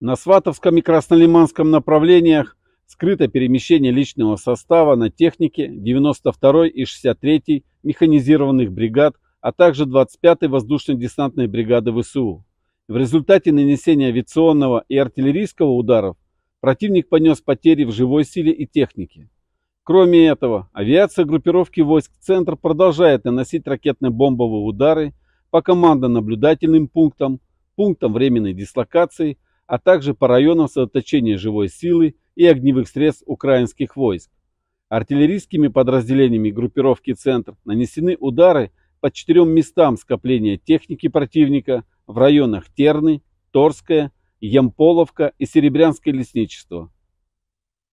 На Сватовском и Краснолиманском направлениях скрыто перемещение личного состава на технике 92-й и 63-й механизированных бригад, а также 25-й воздушно-десантной бригады ВСУ. В результате нанесения авиационного и артиллерийского ударов противник понес потери в живой силе и технике. Кроме этого, авиация группировки войск «Центр» продолжает наносить ракетно-бомбовые удары по командно-наблюдательным пунктам, пунктам временной дислокации – а также по районам сосредоточения живой силы и огневых средств украинских войск. Артиллерийскими подразделениями группировки «Центр» нанесены удары по четырем местам скопления техники противника в районах Терны, Торская, Ямполовка и Серебрянское лесничество.